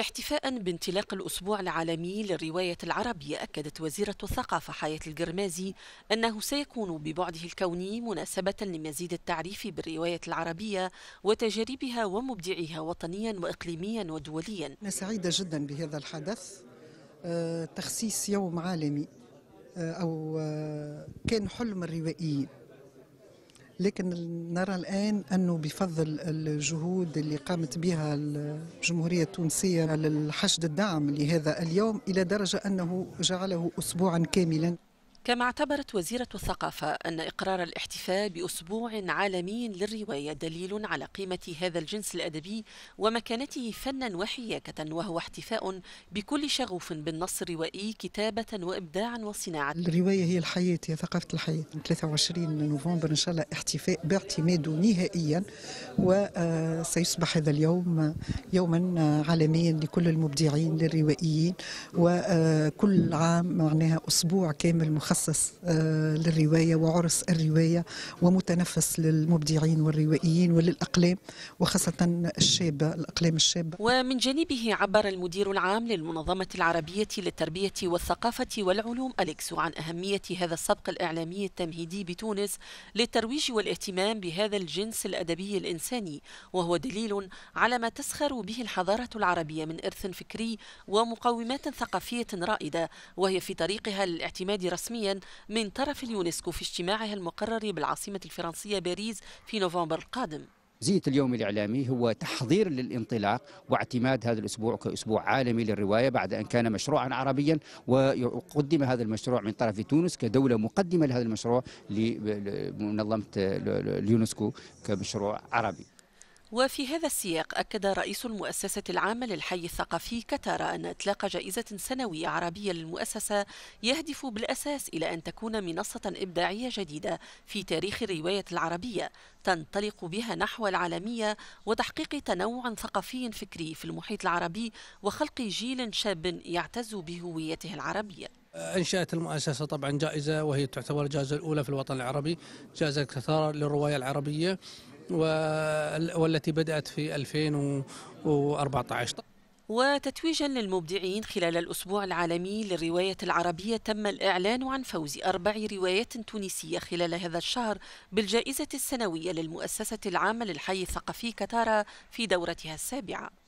احتفاء بانطلاق الأسبوع العالمي للرواية العربية أكدت وزيرة الثقافة حياة الجرمازي أنه سيكون ببعده الكوني مناسبة لمزيد التعريف بالرواية العربية وتجاربها ومبدعيها وطنيا وإقليميا ودوليا أنا سعيدة جدا بهذا الحدث آه، تخصيص يوم عالمي آه، أو آه، كان حلم الروائيين لكن نرى الآن أنه بفضل الجهود اللي قامت بها الجمهورية التونسية على الدعم لهذا اليوم إلى درجة أنه جعله أسبوعا كاملا كما اعتبرت وزيرة الثقافة أن إقرار الاحتفاء بأسبوع عالمي للرواية دليل على قيمة هذا الجنس الأدبي ومكانته فنا وحياكة وهو احتفاء بكل شغوف بالنص الروائي كتابة وإبداعا وصناعة الرواية هي الحياة هي ثقافة الحياة 23 نوفمبر إن شاء الله احتفاء باعتماده نهائيا وسيصبح آه، هذا اليوم يوما عالميا لكل المبدعين للروائيين وكل آه، عام معناها أسبوع كامل مخصص متخصص آه، للرواية وعرس الرواية ومتنفس للمبدعين والروائيين وللأقلام وخاصة الشابة الأقلام الشابة ومن جانبه عبر المدير العام للمنظمة العربية للتربية والثقافة والعلوم اليكسو عن أهمية هذا السبق الإعلامي التمهيدي بتونس للترويج والاهتمام بهذا الجنس الأدبي الإنساني وهو دليل على ما تسخر به الحضارة العربية من إرث فكري ومقومات ثقافية رائدة وهي في طريقها للاعتماد رسميا رسميا من طرف اليونسكو في اجتماعها المقرر بالعاصمة الفرنسية باريس في نوفمبر القادم زيت اليوم الإعلامي هو تحضير للانطلاق واعتماد هذا الأسبوع كأسبوع عالمي للرواية بعد أن كان مشروعا عربيا وقدم هذا المشروع من طرف تونس كدولة مقدمة لهذا المشروع لمنظمة اليونسكو كمشروع عربي وفي هذا السياق أكد رئيس المؤسسة العامة للحي الثقافي كتارا أن إطلاق جائزة سنوية عربية للمؤسسة يهدف بالأساس إلى أن تكون منصة إبداعية جديدة في تاريخ الرواية العربية تنطلق بها نحو العالمية وتحقيق تنوع ثقافي فكري في المحيط العربي وخلق جيل شاب يعتز بهويته العربية انشات المؤسسه طبعا جائزه وهي تعتبر الجائزه الاولى في الوطن العربي جائزه كثار للروايه العربيه والتي بدأت في 2014 وتتويجا للمبدعين خلال الأسبوع العالمي للرواية العربية تم الإعلان عن فوز أربع روايات تونسية خلال هذا الشهر بالجائزة السنوية للمؤسسة العامة للحي الثقافي كتارا في دورتها السابعة